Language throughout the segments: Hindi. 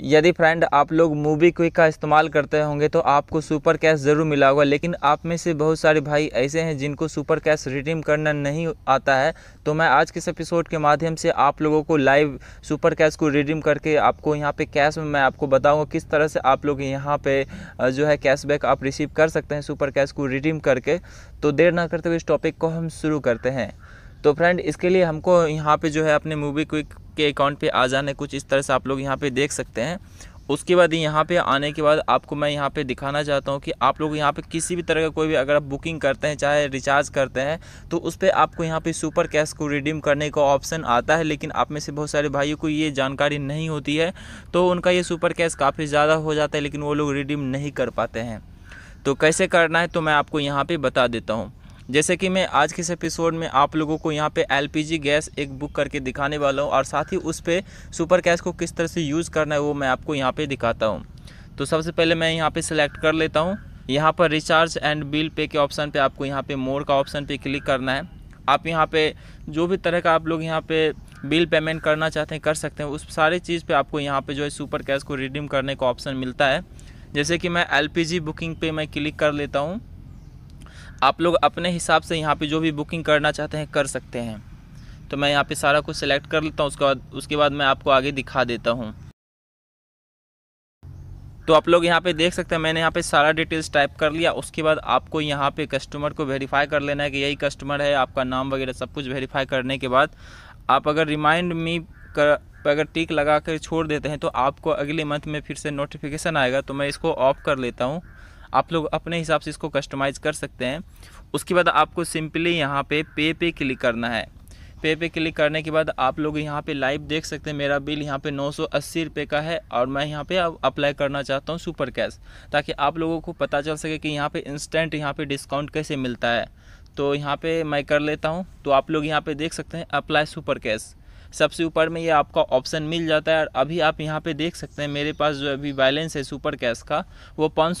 यदि फ्रेंड आप लोग मूवी क्विक का इस्तेमाल करते होंगे तो आपको सुपर कैश ज़रूर मिला होगा लेकिन आप में से बहुत सारे भाई ऐसे हैं जिनको सुपर कैश रिडीम करना नहीं आता है तो मैं आज के इस एपिसोड के माध्यम से आप लोगों को लाइव सुपर कैश को रिडीम करके आपको यहाँ पे कैश में मैं आपको बताऊँगा किस तरह से आप लोग यहाँ पर जो है कैशबैक आप रिसीव कर सकते हैं सुपर कैश को रिडीम करके तो देर ना करते हुए इस टॉपिक को हम शुरू करते हैं तो फ्रेंड इसके लिए हमको यहाँ पे जो है अपने मूवी क्विक के अकाउंट पे आ जाने कुछ इस तरह से आप लोग यहाँ पे देख सकते हैं उसके बाद यहाँ पे आने के बाद आपको मैं यहाँ पे दिखाना चाहता हूँ कि आप लोग यहाँ पे किसी भी तरह का कोई भी अगर आप बुकिंग करते हैं चाहे रिचार्ज करते हैं तो उस पर आपको यहाँ पे सुपर कैश को रिडीम करने का ऑप्शन आता है लेकिन आप में से बहुत सारे भाइयों को ये जानकारी नहीं होती है तो उनका ये सुपर कैश काफ़ी ज़्यादा हो जाता है लेकिन वो लोग रिडीम नहीं कर पाते हैं तो कैसे करना है तो मैं आपको यहाँ पर बता देता हूँ जैसे कि मैं आज के इस एपिसोड में आप लोगों को यहाँ पे एलपीजी गैस एक बुक करके दिखाने वाला हूँ और साथ ही उस पर सुपर गैस को किस तरह से यूज़ करना है वो मैं आपको यहाँ पर दिखाता हूँ तो सबसे पहले मैं यहाँ पर सिलेक्ट कर लेता हूँ यहाँ पर रिचार्ज एंड बिल पे के ऑप्शन पर आपको यहाँ पर मोड़ का ऑप्शन पर क्लिक करना है आप यहाँ पर जो भी तरह का आप लोग यहाँ पर बिल पेमेंट करना चाहते हैं कर सकते हैं उस सारी चीज़ पे आपको यहाँ पे जो है सुपर कैश को रिडीम करने का ऑप्शन मिलता है जैसे कि मैं एलपीजी बुकिंग पे मैं क्लिक कर लेता हूँ आप लोग अपने हिसाब से यहाँ पे जो भी बुकिंग करना चाहते हैं कर सकते हैं तो मैं यहाँ पे सारा कुछ सिलेक्ट कर लेता हूँ उसके बाद उसके बाद मैं आपको आगे दिखा देता हूँ तो आप लोग यहाँ पे देख सकते हैं मैंने यहाँ पे सारा डिटेल्स टाइप कर लिया उसके बाद आपको यहाँ पे कस्टमर को वेरीफाई कर लेना है कि यही कस्टमर है आपका नाम वगैरह सब कुछ वेरीफाई करने के बाद आप अगर रिमाइंड मी कर अगर टिक लगा कर छोड़ देते हैं तो आपको अगले मंथ में फिर से नोटिफिकेशन आएगा तो मैं इसको ऑफ कर लेता हूँ आप लोग अपने हिसाब से इसको कस्टमाइज़ कर सकते हैं उसके बाद आपको सिंपली यहाँ पे पे पे क्लिक करना है पे पे क्लिक करने के बाद आप लोग यहाँ पे लाइव देख सकते हैं मेरा बिल यहाँ पे नौ सौ अस्सी रुपये का है और मैं यहाँ पे अब अप्लाई करना चाहता हूँ सुपर कैश ताकि आप लोगों को पता चल सके कि यहाँ पे इंस्टेंट यहाँ पे डिस्काउंट कैसे मिलता है तो यहाँ पे मैं कर लेता हूँ तो आप लोग यहाँ पे देख सकते हैं अप्लाई सुपर कैश सबसे ऊपर में ये आपका ऑप्शन मिल जाता है और अभी आप यहाँ पे देख सकते हैं मेरे पास जो अभी बैलेंस है सुपर कैश का वो पाँच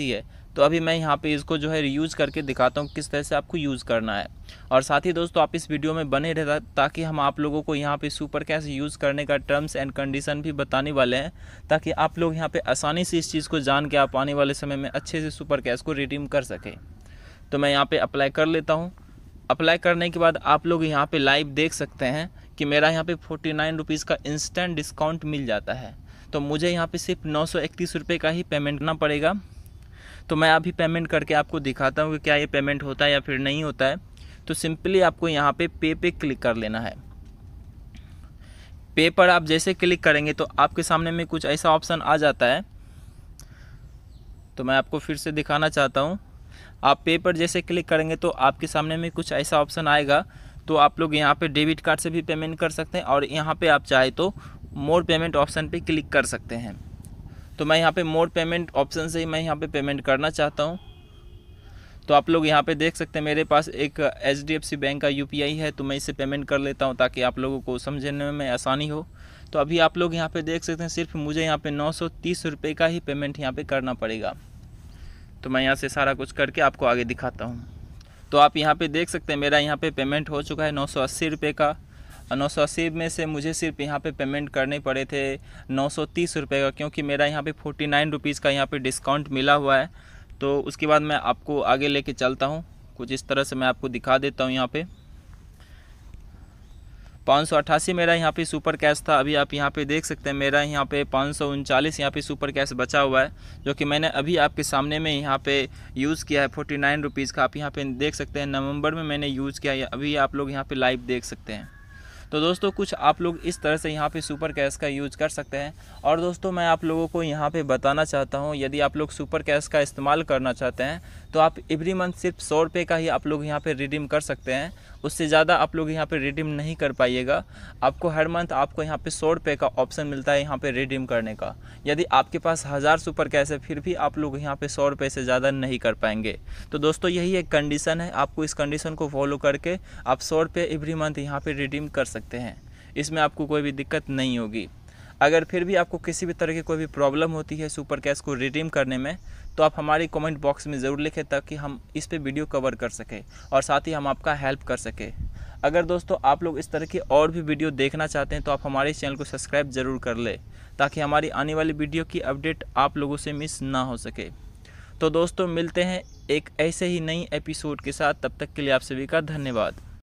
है तो अभी मैं यहाँ पे इसको जो है यूज़ करके दिखाता हूँ किस तरह से आपको यूज़ करना है और साथ ही दोस्तों आप इस वीडियो में बने रहता ताकि हम आप लोगों को यहाँ पे सुपर कैश यूज़ करने का टर्म्स एंड कंडीशन भी बताने वाले हैं ताकि आप लोग यहाँ पे आसानी से इस चीज़ को जान के आप आने वाले समय में अच्छे से सुपर कैश को रिडीम कर सकें तो मैं यहाँ पर अप्लाई कर लेता हूँ अप्लाई करने के बाद आप लोग यहाँ पर लाइव देख सकते हैं कि मेरा यहाँ पे फोर्टी नाइन रुपीज़ का इंस्टेंट डिस्काउंट मिल जाता है तो मुझे यहाँ पे सिर्फ नौ सौ इकतीस रुपये का ही पेमेंट करना पड़ेगा तो मैं अभी पेमेंट करके आपको दिखाता हूँ कि क्या ये पेमेंट होता है या फिर नहीं होता है तो सिंपली आपको यहाँ पे पे पे क्लिक कर लेना है पे पर आप जैसे क्लिक करेंगे तो आपके सामने में कुछ ऐसा ऑप्शन आ जाता है तो मैं आपको फिर से दिखाना चाहता हूँ आप पे पर जैसे क्लिक करेंगे तो आपके सामने में कुछ ऐसा ऑप्शन आएगा तो आप लोग यहाँ पे डेबिट कार्ड से भी पेमेंट कर सकते हैं और यहाँ पे आप चाहे तो मोर पेमेंट ऑप्शन पे क्लिक कर सकते हैं तो मैं यहाँ पे मोर पेमेंट ऑप्शन से ही मैं यहाँ पे पेमेंट करना चाहता हूँ तो आप लोग यहाँ पे देख सकते हैं मेरे पास एक एच बैंक का यू है तो मैं इसे पेमेंट कर लेता हूँ ताकि आप लोगों को समझने में आसानी हो तो अभी आप लोग यहाँ पे देख सकते हैं सिर्फ मुझे यहाँ पे नौ सौ का ही पेमेंट यहाँ पे करना पड़ेगा तो मैं यहाँ से सारा कुछ करके आपको आगे दिखाता हूँ तो आप यहाँ पे देख सकते हैं मेरा यहाँ पे पेमेंट हो चुका है नौ सौ अस्सी रुपये का नौ सौ अस्सी में से मुझे सिर्फ यहाँ पे पेमेंट करने पड़े थे नौ सौ तीस रुपये का क्योंकि मेरा यहाँ पे फोर्टी नाइन रुपीज़ का यहाँ पे डिस्काउंट मिला हुआ है तो उसके बाद मैं आपको आगे लेके चलता हूँ कुछ इस तरह से मैं आपको दिखा देता हूँ यहाँ पर पाँच सौ अट्ठासी मेरा यहाँ पे सुपर कैश था अभी आप यहाँ पे देख सकते हैं मेरा यहाँ पे पाँच सौ उनचालीस यहाँ पर सुपर कैश बचा हुआ है जो कि मैंने अभी आपके सामने में यहाँ पे यूज़ किया है फोर्टी नाइन रुपीज़ का आप यहाँ पे देख सकते हैं नवंबर में मैंने यूज़ किया है अभी आप लोग यहाँ पे लाइव देख सकते हैं तो दोस्तों कुछ आप लोग इस तरह से यहाँ पे सुपर कैश का यूज कर सकते हैं और दोस्तों मैं आप लोगों को यहाँ पे बताना चाहता हूँ यदि आप लोग सुपर कैश का इस्तेमाल करना चाहते हैं तो आप एवरी मंथ सिर्फ सौ रुपये का ही आप लोग यहाँ पे रिडीम कर सकते हैं उससे ज़्यादा आप लोग यहाँ पे रिडीम नहीं कर पाइएगा आपको हर मंथ आपको यहाँ पे सौ रुपये का ऑप्शन मिलता है यहाँ पे रिडीम करने का यदि आपके पास हज़ार सुपर कैश है फिर भी आप लोग यहाँ पे सौ रुपये से ज़्यादा नहीं कर पाएंगे तो दोस्तों यही एक कंडीशन है आपको इस कंडीशन को फॉलो करके आप सौ रुपये एवरी मंथ यहाँ पर रिडीम कर सकते हैं इसमें आपको कोई भी दिक्कत नहीं होगी अगर फिर भी आपको किसी भी तरह की कोई भी प्रॉब्लम होती है सुपर कैश को रिडीम करने में तो आप हमारी कमेंट बॉक्स में ज़रूर लिखें ताकि हम इस पर वीडियो कवर कर सकें और साथ ही हम आपका हेल्प कर सकें अगर दोस्तों आप लोग इस तरह की और भी वीडियो देखना चाहते हैं तो आप हमारे चैनल को सब्सक्राइब ज़रूर कर लें ताकि हमारी आने वाली वीडियो की अपडेट आप लोगों से मिस ना हो सके तो दोस्तों मिलते हैं एक ऐसे ही नई एपिसोड के साथ तब तक के लिए आप सभी का धन्यवाद